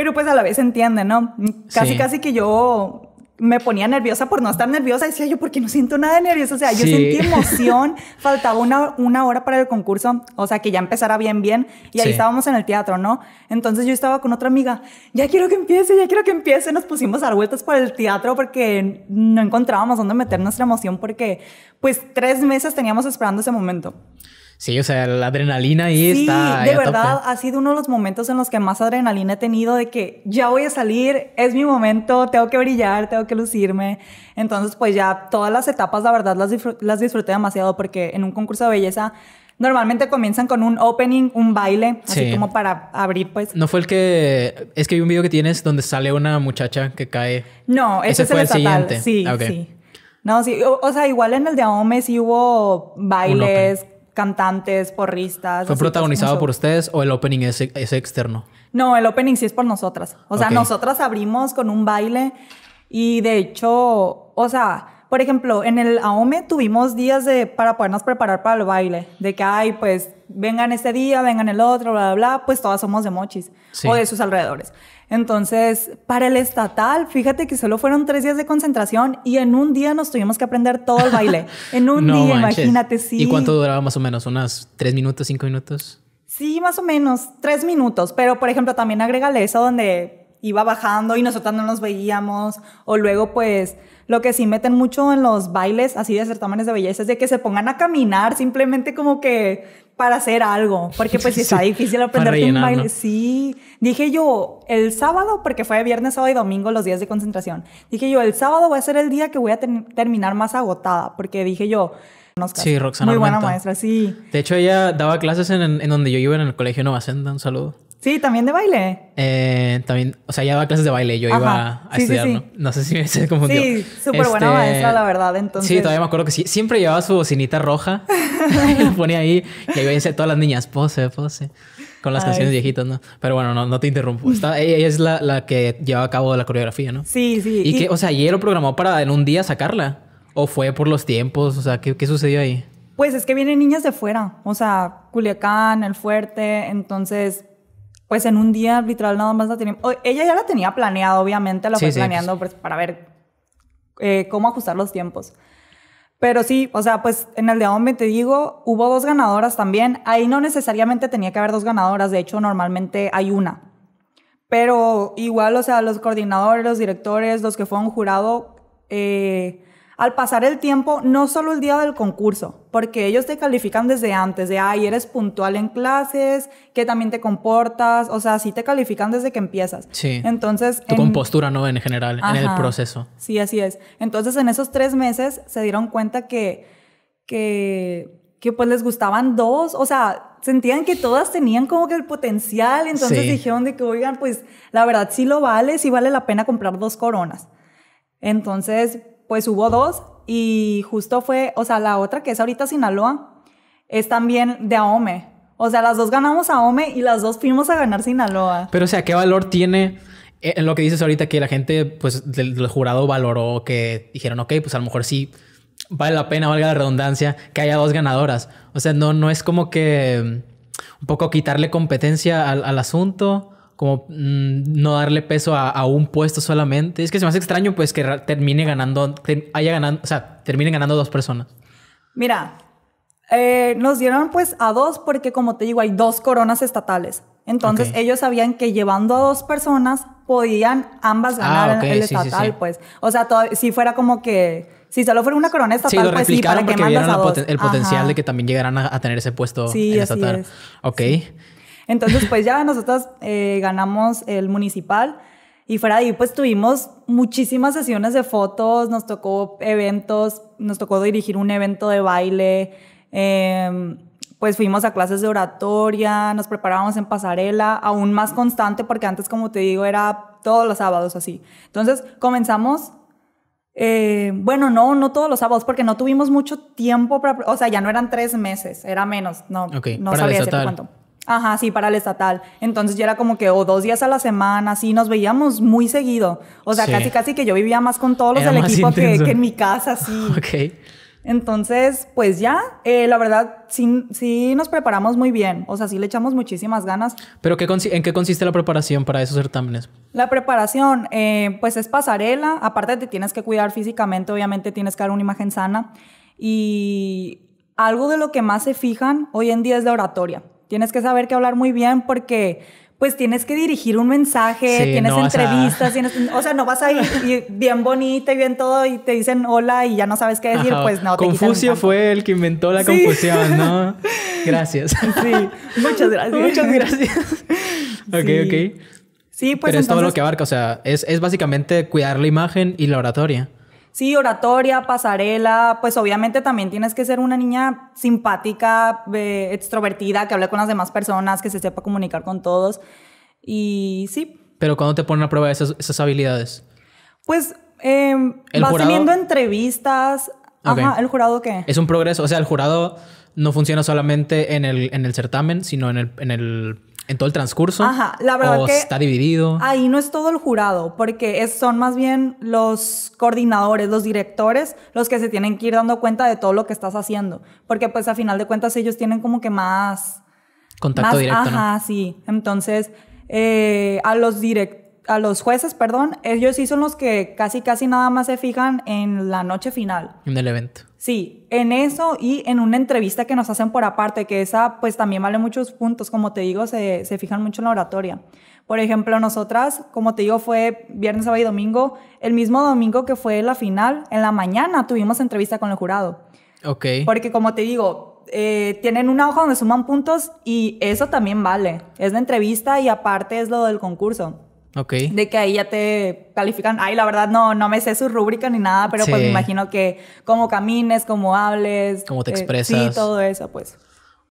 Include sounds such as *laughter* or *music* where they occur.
Pero pues a la vez entiende, ¿no? Casi, casi que yo me ponía nerviosa por no estar nerviosa. Decía yo, porque no siento nada de nervioso. O sea, yo sentí *laughs* emoción. Faltaba una, una hora para el concurso. O sea, que ya empezara bien, bien. Y ahí estábamos en el teatro, ¿no? Entonces yo estaba con otra amiga. Ya quiero que empiece, ya quiero que empiece. Nos pusimos a dar vueltas por el teatro porque no encontrábamos dónde meter nuestra emoción porque pues tres meses teníamos esperando ese momento. Sí, o sea, la adrenalina ahí está. Sí, de verdad, ha sido uno de los momentos en los que más adrenalina he tenido de que ya voy a salir, es mi momento, tengo que brillar, tengo que lucirme. Entonces, pues ya todas las etapas, la verdad, las, las disfruté demasiado porque en un concurso de belleza normalmente comienzan con un opening, un baile, así como para abrir, pues. No fue el que. Es que hay un video que tienes donde sale una muchacha que cae. No, ese, fue es el, Sí, ah, sí. No, sí. O, sea, igual en el de Aome sí hubo bailes cantantes, porristas. ¿Fue protagonizado por ustedes o el opening es, externo? No, el opening sí es por nosotras. O sea, nosotras abrimos con un baile y de hecho, o sea, por ejemplo, en el AOME tuvimos días de, para podernos preparar para el baile, de que, ay, pues vengan este día, vengan el otro, bla, bla, bla, pues todas somos de mochis o de sus alrededores. Entonces, para el estatal, fíjate que solo fueron tres días de concentración y en un día nos tuvimos que aprender todo el baile. *laughs* En un día, imagínate, sí. ¿Y cuánto duraba más o menos? ¿Unas tres minutos, cinco minutos? Sí, más o menos, tres minutos. Pero, por ejemplo, también agrégale eso donde iba bajando y nosotros no nos veíamos. O luego, pues, lo que sí meten mucho en los bailes, así de certámenes de belleza, es de que se pongan a caminar simplemente como que para hacer algo, porque pues sí, *laughs* está difícil aprender un baile. Sí, dije yo el sábado, porque fue viernes, sábado y domingo los días de concentración. Dije yo el sábado va a ser el día que voy a terminar más agotada, porque dije yo. sí, Roxana. Muy buena maestra, sí. De hecho, ella daba clases en, donde yo iba en el colegio Nueva Senda. un saludo. Sí, también de baile. Eh, también, o sea, ella daba clases de baile, yo iba a ¿no? No sé si *laughs* se confundió. Sí, súper buena este, maestra, la verdad, entonces. Sí, todavía me acuerdo que Siempre llevaba su bocinita roja y *laughs* *laughs* la ponía ahí y ahí todas las niñas, pose, pose. Con las canciones viejitas, ¿no? Pero bueno, no, no te interrumpo. ella es la, que lleva a cabo la coreografía, ¿no? Sí, sí. Y, que, o sea, ayer lo programó para en un día sacarla. ¿O fue por los tiempos? O sea, qué sucedió ahí? Pues es que vienen niñas de fuera, o sea, Culiacán, El Fuerte, entonces pues en un día literal nada más la tenía. ella ya la tenía planeada, obviamente, la fue planeando pues. Pues, para ver eh, cómo ajustar los tiempos. Pero sí, o sea, pues en el de hombre te digo, hubo dos ganadoras también. Ahí no necesariamente tenía que haber dos ganadoras, de hecho normalmente hay una. Pero igual, o sea, los coordinadores, los directores, los que fueron jurado, eh, al pasar el tiempo, no solo el día del concurso, porque ellos te califican desde antes, de, ay, eres puntual en clases, que también te comportas, o sea, sí te califican desde que empiezas. Sí. Entonces... Tu compostura, ¿no? En general, en el proceso. Sí, así es. Entonces, en esos tres meses se dieron cuenta que, que, que pues les gustaban dos, o sea, sentían que todas tenían como que el potencial, entonces dijeron de que, oigan, pues la verdad sí lo vale, sí vale la pena comprar dos coronas. Entonces, pues hubo dos y justo fue, o sea, la otra que es ahorita Sinaloa, es también de AOME. O sea, las dos ganamos AOME y las dos fuimos a ganar Sinaloa. Pero, o sea, ¿qué valor tiene eh, en lo que dices ahorita que la gente, pues, del, jurado valoró que dijeron, ok, pues a lo mejor sí vale la pena, valga la redundancia, que haya dos ganadoras. O sea, no, no es como que mm, un poco quitarle competencia al asunto como mm, no darle peso a, un puesto solamente. Es que se me hace extraño pues que termine ganando, haya ganando, o sea, terminen ganando dos personas. Mira, eh, nos dieron pues a dos porque como te digo hay dos coronas estatales. Entonces ellos sabían que llevando a dos personas podían ambas ah, ganar el estatal, pues. O sea, si fuera como que si solo fuera una corona estatal, pues sí, para que mandas a dos? el potencial de que también llegaran a, tener ese puesto en en estatal. Es. Ok. Entonces, pues ya nosotros eh, ganamos el municipal. Y fuera de ahí, pues tuvimos muchísimas sesiones de fotos, nos tocó eventos, nos tocó dirigir un evento de baile, em, pues fuimos a clases de oratoria, nos preparábamos en pasarela, aún más constante, porque antes, como te digo, era todos los sábados así. Entonces comenzamos, eh, bueno, no, no todos los sábados, porque no tuvimos mucho tiempo, para, o sea, ya no eran tres meses, era menos, no, no sabía cuánto. Ajá, sí, para el estatal. Entonces yo era como que o dos días a la semana, sí, nos veíamos muy seguido. O sea, casi casi que yo vivía más con todos los del equipo que, en mi casa, sí. *laughs* ok. Entonces, pues ya, eh, la verdad, sí, sí, nos preparamos muy bien, o sea, sí le echamos muchísimas ganas. ¿Pero en qué consiste la preparación para esos certámenes? La preparación, eh, pues es pasarela, aparte te tienes que cuidar físicamente, obviamente tienes que dar una imagen sana y algo de lo que más se fijan hoy en día es la oratoria. Tienes que saber que hablar muy bien porque pues tienes que dirigir un mensaje, tienes entrevistas, o sea, no vas a ir bien bonita y bien todo y te dicen hola y ya no sabes qué decir, pues no. Confucio fue el que inventó la confusión, ¿no? *laughs* Gracias. Sí, muchas gracias. Muchas gracias. *laughs* ok, ok. Sí, pues. Pero es todo lo que abarca, o sea, es, es básicamente cuidar la imagen y la oratoria. Sí, oratoria, pasarela, pues obviamente también tienes que ser una niña simpática, eh, extrovertida, que hable con las demás personas, que se sepa comunicar con todos. Y sí. Pero cuando te ponen a prueba esas, habilidades. Pues eh, teniendo entrevistas. ¿el jurado qué? Es un progreso. O sea, el jurado no funciona solamente en el, en el certamen, sino en el, en el en todo el transcurso. verdad está dividido. Ahí no es todo el jurado, porque son más bien los coordinadores, los directores, los que se tienen que ir dando cuenta de todo lo que estás haciendo, porque pues a final de cuentas ellos tienen como que más contacto directo, ajá, sí. Entonces eh, a los a los jueces, perdón, ellos sí son los que casi casi nada más se fijan en la noche final. En el evento. Sí, en eso y en una entrevista que nos hacen por aparte, que esa pues también vale muchos puntos, como te digo, se, fijan mucho en la oratoria. Por ejemplo, nosotras, como te digo, fue viernes, sábado y domingo, el mismo domingo que fue la final, en la mañana tuvimos entrevista con el jurado. Ok. Porque como te digo, eh, tienen una hoja donde suman puntos y eso también vale. Es la entrevista y aparte es lo del concurso. De que ahí ya te califican. Ay, la verdad no, no me sé su rúbrica ni nada, pero pues me imagino que cómo camines, cómo hables. Cómo te eh, expresas. sí, todo eso, pues.